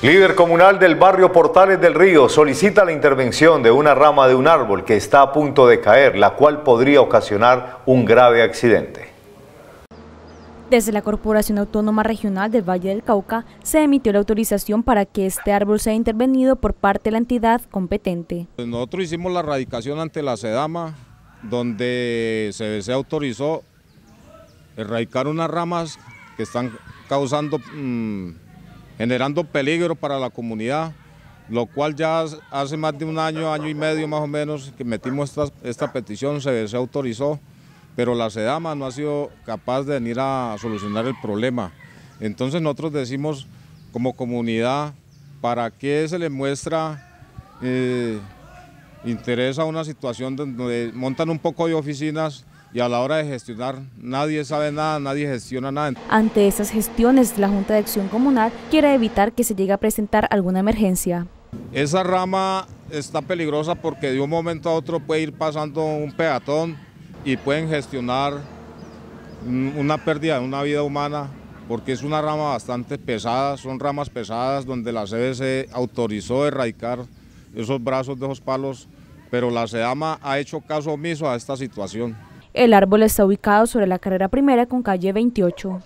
Líder comunal del barrio Portales del Río solicita la intervención de una rama de un árbol que está a punto de caer, la cual podría ocasionar un grave accidente. Desde la Corporación Autónoma Regional del Valle del Cauca se emitió la autorización para que este árbol sea intervenido por parte de la entidad competente. Nosotros hicimos la erradicación ante la SEDAMA, donde se, autorizó erradicar unas ramas que están causando... Mm, generando peligro para la comunidad, lo cual ya hace más de un año, año y medio más o menos, que metimos esta, petición, se, autorizó, pero la SEDAMA no ha sido capaz de venir a solucionar el problema. Entonces nosotros decimos como comunidad, ¿para qué se le muestra eh, interés a una situación donde montan un poco de oficinas y a la hora de gestionar nadie sabe nada, nadie gestiona nada. Ante esas gestiones, la Junta de Acción Comunal quiere evitar que se llegue a presentar alguna emergencia. Esa rama está peligrosa porque de un momento a otro puede ir pasando un peatón y pueden gestionar una pérdida de una vida humana porque es una rama bastante pesada, son ramas pesadas donde la CBC autorizó erradicar esos brazos de esos palos, pero la SEDAMA ha hecho caso omiso a esta situación. El árbol está ubicado sobre la carrera primera con calle 28.